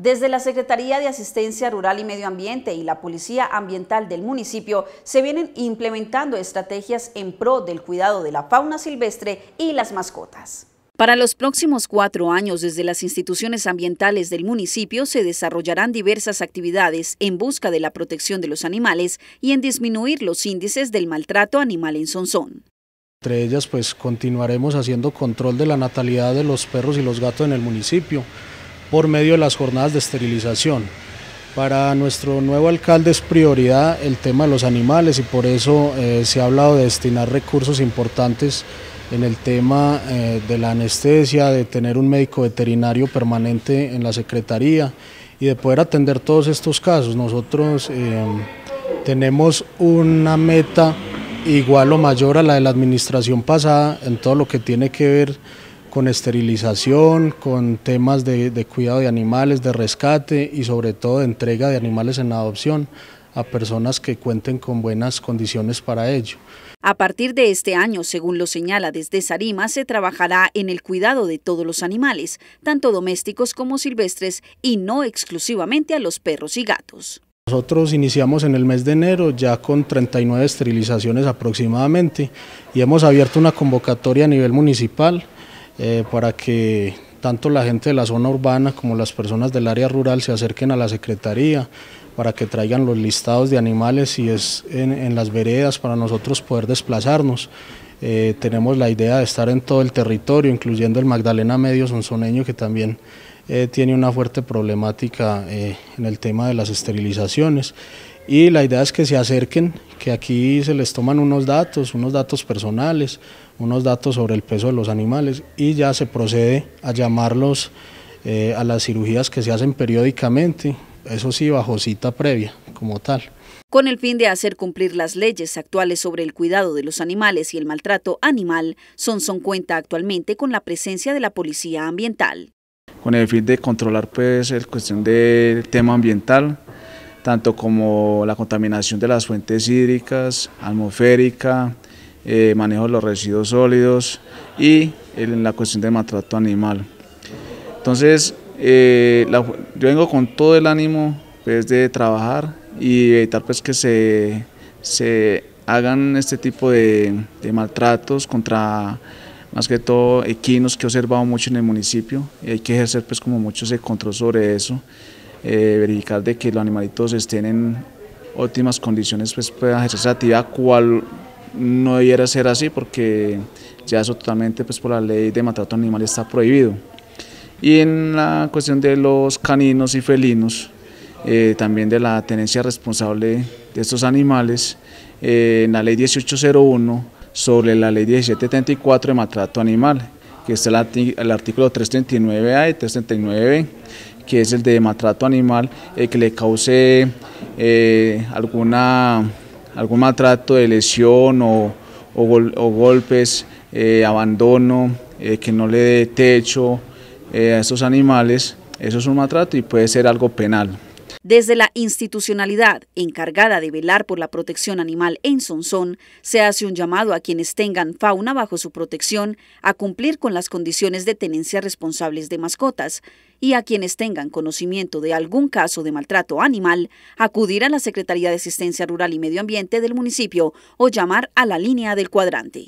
Desde la Secretaría de Asistencia Rural y Medio Ambiente y la Policía Ambiental del municipio se vienen implementando estrategias en pro del cuidado de la fauna silvestre y las mascotas. Para los próximos cuatro años, desde las instituciones ambientales del municipio se desarrollarán diversas actividades en busca de la protección de los animales y en disminuir los índices del maltrato animal en Sonsón. Entre ellas, pues continuaremos haciendo control de la natalidad de los perros y los gatos en el municipio por medio de las jornadas de esterilización. Para nuestro nuevo alcalde es prioridad el tema de los animales y por eso eh, se ha hablado de destinar recursos importantes en el tema eh, de la anestesia, de tener un médico veterinario permanente en la Secretaría y de poder atender todos estos casos. Nosotros eh, tenemos una meta igual o mayor a la de la administración pasada en todo lo que tiene que ver con esterilización, con temas de, cuidado de animales, de rescate y sobre todo de entrega de animales en adopción a personas que cuenten con buenas condiciones para ello. A partir de este año, según lo señala desde Sarima, se trabajará en el cuidado de todos los animales, tanto domésticos como silvestres, y no exclusivamente a los perros y gatos. Nosotros iniciamos en el mes de enero ya con 39 esterilizaciones aproximadamente y hemos abierto una convocatoria a nivel municipal eh, para que tanto la gente de la zona urbana como las personas del área rural se acerquen a la Secretaría para que traigan los listados de animales y es en, las veredas para nosotros poder desplazarnos. Eh, tenemos la idea de estar en todo el territorio, incluyendo el Magdalena Medio Sonsoneño, que también eh, tiene una fuerte problemática en el tema de las esterilizaciones y la idea es que se acerquen, que aquí se les toman unos datos, unos datos personales, unos datos sobre el peso de los animales y ya se procede a llamarlos eh, a las cirugías que se hacen periódicamente, eso sí, bajo cita previa como tal. Con el fin de hacer cumplir las leyes actuales sobre el cuidado de los animales y el maltrato animal, Sonson cuenta actualmente con la presencia de la Policía Ambiental. Con el fin de controlar pues el cuestión del tema ambiental, tanto como la contaminación de las fuentes hídricas, atmosférica, eh, manejo de los residuos sólidos y en la cuestión del maltrato animal. Entonces, eh, yo vengo con todo el ánimo pues, de trabajar y evitar pues, que se, se hagan este tipo de, maltratos contra más que todo equinos que he observado mucho en el municipio y hay que ejercer pues como mucho ese control sobre eso. Eh, verificar de que los animalitos estén en óptimas condiciones pues, pueda ejercer esa actividad, cual no debiera ser así porque ya eso totalmente pues, por la ley de maltrato animal está prohibido. Y en la cuestión de los caninos y felinos, eh, también de la tenencia responsable de estos animales, eh, en la ley 1801 sobre la ley 1734 de maltrato animal, que está el, artículo 339A y 339B, que es el de maltrato animal, eh, que le cause eh, alguna, algún maltrato de lesión o, golpes, eh, abandono, que no le dé techo a estos animales, eso es un maltrato y puede ser algo penal. Desde la institucionalidad encargada de velar por la protección animal en Sonsón, se hace un llamado a quienes tengan fauna bajo su protección a cumplir con las condiciones de tenencia responsables de mascotas y a quienes tengan conocimiento de algún caso de maltrato animal, acudir a la Secretaría de Asistencia Rural y Medio Ambiente del municipio o llamar a la línea del cuadrante.